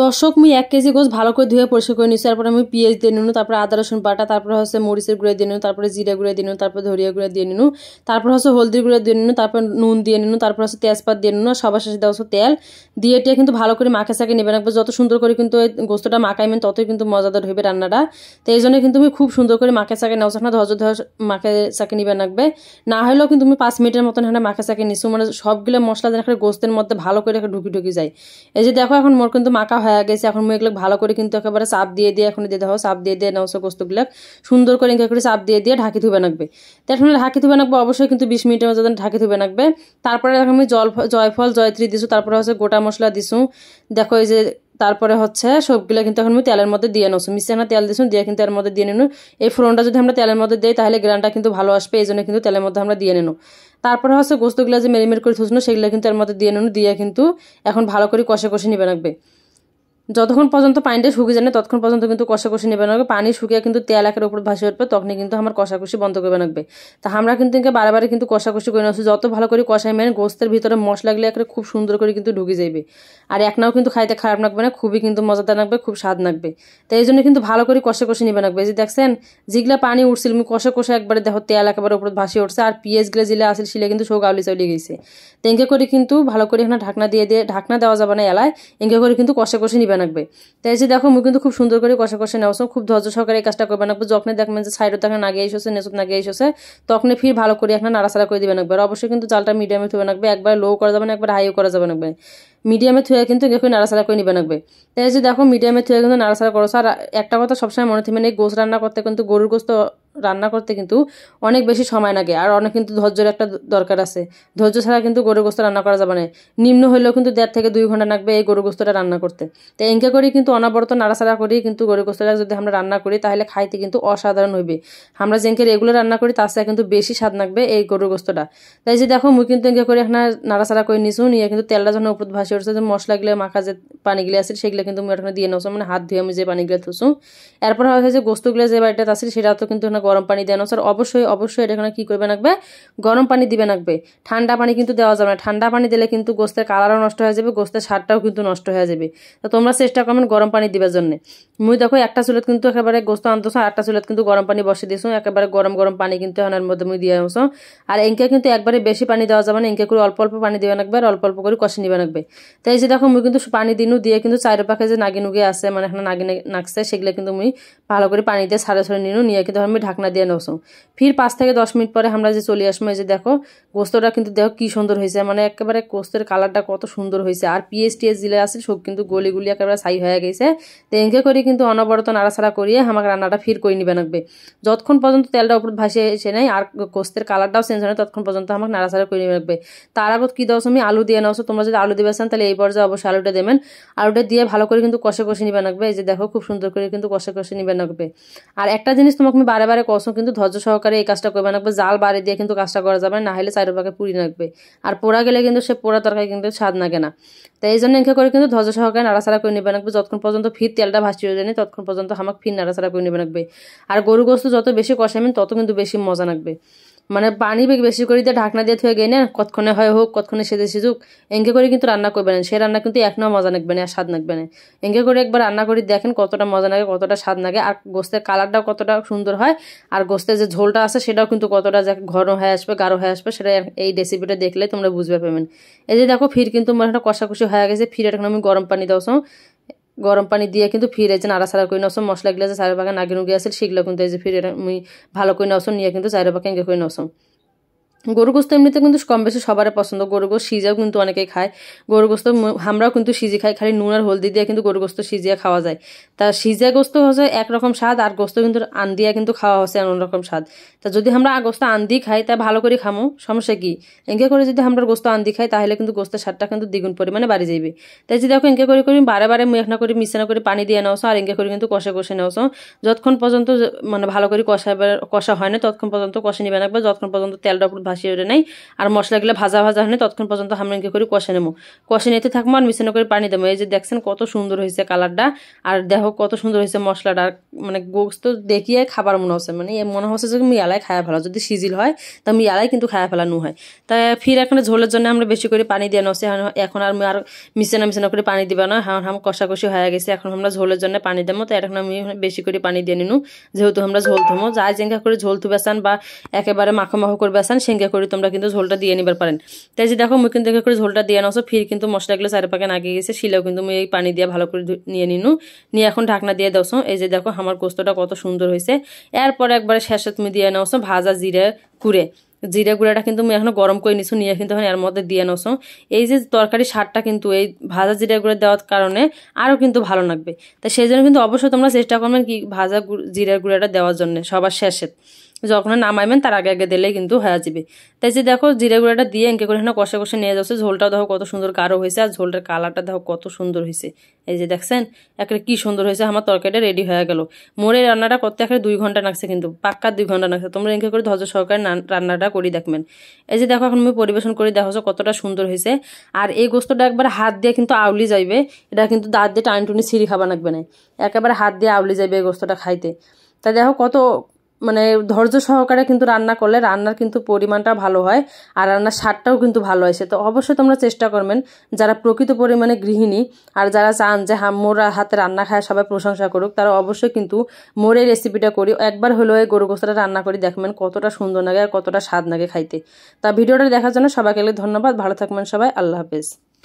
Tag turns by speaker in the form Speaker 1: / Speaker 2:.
Speaker 1: দর্শক মুই এক কেজি গোছ ভালো করে ধুয়ে পরিষ্কার করে নিচ্ছি তারপরে আমি পেঁয়াজ দিয়ে নিন তারপরে আদা রসুন বাটা তারপরে হচ্ছে মরিচের গুঁড়ে দিয়ে নিন তারপরে জিরা গুঁড়ে দিয়ে নিন তারপরে ধরিয়া গুঁড়ে দিয়ে নিন তারপর হচ্ছে হলদির গুঁড়ে দিয়ে নিন তারপর নুন দিয়ে নিনু তারপর হচ্ছে তেজপাত দিয়ে নিন সবার শেষে দেওয়া হচ্ছে তেল দিয়ে এটা কিন্তু ভালো করে মাখে সাকে নেবেন একবার যত সুন্দর করে কিন্তু ওই গোস্তটা মাখাইবেন ততই কিন্তু মজাদার হইবে রান্নাটা তো এই জন্য কিন্তু আমি খুব সুন্দর করে মাখে সাকে নেওয়া না ধৈর্য ধর মাখে সাকে নিবে রাখবে না হলেও কিন্তু আমি পাঁচ মিনিটের মতন হ্যাঁ মাখে সাকে নিছি মানে সবগুলো মশলা যেন গোস্তের মধ্যে ভালো করে ঢুকি ঢুকি যায় এই যে দেখো এখন মোর কিন্তু মাখা হয়ে গেছে এখন মুই ভালো করে কিন্তু একেবারে চাপ দিয়ে দিয়ে এখন দিয়ে দেওয়া চাপ দিয়ে দিয়ে নেওয়া গোস্তগুলো সুন্দর করে করে চাপ দিয়ে দিয়ে ঢাকি ধুবে নাকবে তো এখন ঢাকি ধুবে নাকবে অবশ্যই কিন্তু বিশ মিনিটের মধ্যে ঢাকি ধুবে নাকবে তারপরে এখন আমি জল জয়ফল জয়ত্রী দিছু তারপরে হচ্ছে গোটা মশলা দিছু দেখো এই যে তারপরে হচ্ছে সবগুলো কিন্তু এখন আমি তেলের মধ্যে দিয়ে নেবো মিশিয়ে না তেল দিছু দিয়ে কিন্তু এর মধ্যে দিয়ে নিন এই ফোড়নটা যদি আমরা তেলের মধ্যে দিই তাহলে গ্রানটা কিন্তু ভালো আসবে এই জন্য কিন্তু তেলের মধ্যে আমরা দিয়ে নিন তারপরে হচ্ছে গোস্তগুলো যে মেরিমেট করে থুসনো সেগুলো কিন্তু এর মধ্যে দিয়ে নিন দিয়ে কিন্তু এখন ভালো করে কষে কষে নিবে রাখবে যতক্ষণ পর্যন্ত পানিটা শুকিয়ে যায় না ততক্ষণ পর্যন্ত কিন্তু কষাকষি নেবে লাগবে পানি শুকিয়ে কিন্তু তেল একের উপর ভাসিয়ে উঠবে তখনই কিন্তু আমার কষাকষি বন্ধ করবে লাগবে তা আমরা কিন্তু একে বারবারে কিন্তু কষাকষি করে নেছি যত ভালো করে কষাই মানে গোস্তের ভিতরে মশলা লাগলে একটা খুব সুন্দর করে কিন্তু ঢুকে যাবে আর নাও কিন্তু খাইতে খারাপ লাগবে না খুবই কিন্তু মজাদার লাগবে খুব স্বাদ লাগবে তাই এই জন্য কিন্তু ভালো করে কষাকষি নেবে লাগবে যে দেখছেন যেগুলা পানি উঠছিল আমি কষা কষা একবারে দেখো তেল একেবারে উপর ভাসিয়ে উঠছে আর পিএস গুলো জিলে আসলে শিলে কিন্তু সব গাউলি চলে গেছে তেঙ্কে করে কিন্তু ভালো করে এখানে ঢাকনা দিয়ে দিয়ে ঢাকনা দেওয়া যাবে না এলায় এঙ্কে করে কিন্তু কষাকষি নিবে আঁকবে তাই যে দেখো মুখ কিন্তু খুব সুন্দর করে কষা কষে নেওয়া খুব ধৈর্য সহকারে এই কাজটা করবেন আঁকবে যখন দেখবেন যে সাইডও তখন আগে এসেছে নেচত নাগে এসেছে তখন ফির ভালো করে এখন নাড়াচাড়া করে দেবেন আঁকবে আর অবশ্যই কিন্তু জালটা মিডিয়ামে থুবে নাকবে একবার লো করা যাবে না একবার হাইও করা যাবে নাকবে মিডিয়ামে থুয়ে কিন্তু কেউ নাড়াচাড়া করে নিবে লাগবে তাই যে দেখো মিডিয়ামে থুয়ে কিন্তু নাড়াচাড়া করো আর একটা কথা সবসময় মনে থাকবে এই গোস রান্না করতে কিন্তু গরুর গোস্ত রান্না করতে কিন্তু অনেক বেশি সময় লাগে আর অনেক কিন্তু ধৈর্যের একটা দরকার আছে ধৈর্য ছাড়া কিন্তু গরু গোস্ত রান্না করা যাবে না নিম্ন হলেও কিন্তু দেড় থেকে দুই ঘন্টা লাগবে এই গরু গোস্তটা রান্না করতে তো এনকে করে কিন্তু অনাবরত নাড়াচাড়া করি কিন্তু গরু গোস্তটা যদি আমরা রান্না করি তাহলে খাইতে কিন্তু অসাধারণ হইবে আমরা যেঙ্কে রেগুলার রান্না করি তার সাথে কিন্তু বেশি স্বাদ লাগবে এই গরু গোস্তটা তাই যে দেখো মুই কিন্তু এঙ্কা করে এখানে নাড়াচাড়া করে নিছু নিয়ে কিন্তু তেলটা যখন উপর ভাসে উঠছে মশলাগুলো মাখা যে পানিগুলো আসে সেগুলো কিন্তু আমি ওখানে দিয়ে নসাম মানে হাত ধুয়ে আমি যে পানিগুলো ধুসুম এরপর হয়েছে যে গোস্তগুলো যে বাড়িটা আসে সেটা তো কিন্তু ওখানে গরম পানি দেয় নসার অবশ্যই অবশ্যই এটা ওখানে কী করবে নাকবে গরম পানি দিবে নাকবে ঠান্ডা পানি কিন্তু দেওয়া যাবে না ঠান্ডা পানি দিলে কিন্তু গোস্তের কালারও নষ্ট হয়ে যাবে গোস্তের স্বাদটাও কিন্তু নষ্ট হয়ে যাবে তো তোমরা চেষ্টা করবেন গরম পানি দিবার জন্য মুই দেখো একটা চুলত কিন্তু একেবারে গোস্ত আনতো আর একটা চুলত কিন্তু গরম পানি বসে দিয়েছো একেবারে গরম গরম পানি কিন্তু এখানের মধ্যে মুই দিয়ে আসো আর এনকে কিন্তু একবারে বেশি পানি দেওয়া যাবে না এনকে করে অল্প অল্প পানি দেওয়া লাগবে আর অল্প অল্প করে কষে নিবে লাগবে তাই যে দেখো মুই কিন্তু পানি দিনু এগুলো দিয়ে কিন্তু চারিপাখে যে নাগি আছে মানে এখানে নাগিনে নাকছে সেগুলো কিন্তু আমি ভালো করে পানি দিয়ে সারে সরে নিনু নিয়ে কিন্তু আমি ঢাকনা দিয়ে নসো ফির পাঁচ থেকে দশ মিনিট পরে আমরা যে চলে আসবো যে দেখো গোস্তটা কিন্তু দেখো কি সুন্দর হয়েছে মানে একেবারে গোস্তের কালারটা কত সুন্দর হয়েছে আর পিএস টিএস দিলে আছে সব কিন্তু গলি গুলি একেবারে সাই হয়ে গেছে তো করে কিন্তু অনবরত নাড়াছাড়া করিয়ে আমাকে রান্নাটা ফির করে নিবে লাগবে যতক্ষণ পর্যন্ত তেলটা উপর ভাসে এসে নেয় আর গোস্তের কালারটাও চেঞ্জ হয় ততক্ষণ পর্যন্ত আমাকে নাড়াছাড়া করে নিবে লাগবে তার আগত কী দাও আমি আলু দিয়ে নাও তোমরা যদি আলু দিবে তাহলে এই পর্যায়ে অবশ্যই আলুটা দেবেন আর ওটা দিয়ে ভালো করে কিন্তু কষে কষে নিবে লাগবে এই যে দেখো খুব সুন্দর করে কিন্তু কষে কষে নিবে লাগবে আর একটা জিনিস তোমাকে আমি বারে বারে কষো কিন্তু ধৈর্য সহকারে এই কাজটা করবে নাকবে জাল বারে দিয়ে কিন্তু কাজটা করা যাবে না হলে চারোপাকে পুড়ি লাগবে আর পোড়া গেলে কিন্তু সে পোড়া তরকারি কিন্তু স্বাদ লাগে না তাই এই জন্য এনকে করে কিন্তু ধৈর্য সহকারে নাড়াচাড়া করে নিবে নাকবে যতক্ষণ পর্যন্ত ফির তেলটা ভাসিয়ে যায়নি ততক্ষণ পর্যন্ত আমাকে ফির নাড়াচাড়া করে নিবে লাগবে আর গরু গোস্ত যত বেশি কষাবেন তত কিন্তু বেশি মজা লাগবে মানে পানি বেশি করে দিয়ে ঢাকনা দিয়ে থুয়ে গেলে কতক্ষণে হয় হোক কতক্ষণে সেজে সেজুক এঙ্গে করে কিন্তু রান্না করবে না সেই রান্না কিন্তু একনাও মজা নাকবে না স্বাদ নাকবে না এঙ্গে করে একবার রান্না করে দেখেন কতটা মজা লাগে কতটা স্বাদ লাগে আর গোস্তের কালারটাও কতটা সুন্দর হয় আর গোস্তের যে ঝোলটা আছে সেটাও কিন্তু কতটা ঘন হয়ে আসবে গাঢ় হয়ে আসবে সেটা এই রেসিপিটা দেখলে তোমরা বুঝবে পাবেন এই যে দেখো ফির কিন্তু একটা কষাকষি হয়ে গেছে ফির এখন আমি গরম পানি দেওয়া গরম পানি দিয়ে কিন্তু ফিরে যে নাড়া সারা করে নসম মশলাগুলো গিলা যে সারা বাগান আগে সেগুলো কিন্তু এই যে ফিরে মুই ভালো করে নসম নিয়ে কিন্তু চারা বাগান করে নসম গরু গোস্ত এমনিতে কিন্তু কম বেশি সবারই পছন্দ গরু গোস্ত সিজাও কিন্তু অনেকেই খায় গরু গোস্ত আমরাও কিন্তু সিজি খাই খালি নুন আর হলদি দিয়ে কিন্তু গরু গোস্ত সিজিয়া খাওয়া যায় তা সিজিয়া গোস্ত হচ্ছে একরকম স্বাদ আর গোস্ত কিন্তু আন দিয়া কিন্তু খাওয়া হচ্ছে আর অন্যরকম স্বাদ তা যদি আমরা গোস্ত আন দিয়ে খাই তা ভালো করে খামো সমস্যা কি এঁকে করে যদি আমরা গোস্ত আন দিয়ে খাই তাহলে কিন্তু গোস্তের স্বাদটা কিন্তু দ্বিগুণ পরিমাণে বাড়ি যাবে তাই যদি দেখো এঁকে করে করি বারে বারে মেঘ না করে মিশে না করে পানি দিয়ে নেওয়া আর এঁকে করে কিন্তু কষে কষে নেওয়া যতক্ষণ পর্যন্ত মানে ভালো করে কষা কষা হয় না ততক্ষণ পর্যন্ত কষে নেবে না যতক্ষণ পর্যন্ত তেলটা ভাসিয়ে উঠে নেই আর মশলাগুলো ভাজা ভাজা হয় ততক্ষণ পর্যন্ত আমরা কি করি কষে নেবো কষে নিতে থাকবো আর মিশানো করে পানি দেবো এই যে দেখছেন কত সুন্দর হয়েছে কালারটা আর দেখো কত সুন্দর হয়েছে মশলাটা মানে গোস্ত দেখিয়ে খাবার মনে হচ্ছে মানে মনে হচ্ছে যে মিয়ালায় খায়া ফেলা যদি সিজিল হয় তা মিয়ালায় কিন্তু খায়া ফেলানো হয় তাই ফির এখানে ঝোলের জন্য আমরা বেশি করে পানি দিয়ে নছে হ্যাঁ, এখন আর আর মিশানো মিশানো করে পানি দিবা না হ্যাঁ হাম হ্যাঁ, কষাকষি হয়ে গেছে এখন আমরা ঝোলের জন্য পানি দেবো তাই এখন আমি বেশি করে পানি দিয়ে নিনু যেহেতু আমরা ঝোল থমো যাই জেঙ্গা করে ঝোল থুবে চান বা একেবারে মাখো মাখো করবে চান সেঙ্গে দেখে করে তোমরা কিন্তু ঝোলটা দিয়ে নিবার পারেন তাই যে দেখো মুখ কিন্তু দেখে করে ঝোলটা দিয়ে নসো ফির কিন্তু মশলাগুলো চারিপাকে নাগিয়ে গেছে শিলেও কিন্তু আমি এই পানি দিয়ে ভালো করে নিয়ে নিনু নিয়ে এখন ঢাকনা দিয়ে দেওসো এই যে দেখো আমার কোস্তটা কত সুন্দর হয়েছে এরপর একবারে শেষে তুমি দিয়ে নেওসো ভাজা জিরে কুড়ে জিরে গুঁড়াটা কিন্তু আমি এখনও গরম করে নিছো নিয়ে কিন্তু এখন এর মধ্যে দিয়ে নসো এই যে তরকারি সারটা কিন্তু এই ভাজা জিরে গুঁড়া দেওয়ার কারণে আরও কিন্তু ভালো লাগবে তাই সেই জন্য কিন্তু অবশ্যই তোমরা চেষ্টা করবেন কি ভাজা জিরে গুঁড়াটা দেওয়ার জন্য সবার শেষে যখন নামাইবেন তার আগে আগে দিলে কিন্তু হয়ে যাবে তাই যে দেখো জিরে গুঁড়াটা দিয়ে এঁকে করে কষা কষে কষে নিয়ে যাচ্ছে ঝোলটা দেখো কত সুন্দর কারো হয়েছে আর ঝোলটার কালারটা দেখো কত সুন্দর হয়েছে এই যে দেখছেন একটা কি সুন্দর হয়েছে আমার তরকারিটা রেডি হয়ে গেল মোড়ে রান্নাটা করতে একটা দুই ঘন্টা লাগছে কিন্তু পাক্কা দুই ঘন্টা লাগছে তোমরা এঁকে করে ধৈর্য সহকারে রান্নাটা করি দেখবেন এই যে দেখো এখন আমি পরিবেশন করে দেখো কতটা সুন্দর হয়েছে আর এই গোস্তটা একবার হাত দিয়ে কিন্তু আউলি যাইবে এটা কিন্তু দাঁত দিয়ে টানি টুনি সিঁড়ি খাবার লাগবে না একেবারে হাত দিয়ে আউলি যাইবে এই গোস্তটা খাইতে তা দেখো কত মানে ধৈর্য সহকারে কিন্তু রান্না করলে রান্নার কিন্তু পরিমাণটা ভালো হয় আর রান্নার স্বাদটাও কিন্তু ভালো হয়েছে তো অবশ্যই তোমরা চেষ্টা করবেন যারা প্রকৃত পরিমাণে গৃহিণী আর যারা চান যে হ্যাঁ, মোরা হাতে রান্না খায় সবাই প্রশংসা করুক তারা অবশ্যই কিন্তু মোর এই রেসিপিটা করি একবার হলেও এই গরু গোসাটা রান্না করি দেখবেন কতটা সুন্দর লাগে আর কতটা স্বাদ লাগে খাইতে তা ভিডিওটা দেখার জন্য সবাইকে ধন্যবাদ ভালো থাকবেন সবাই আল্লাহ হাফেজ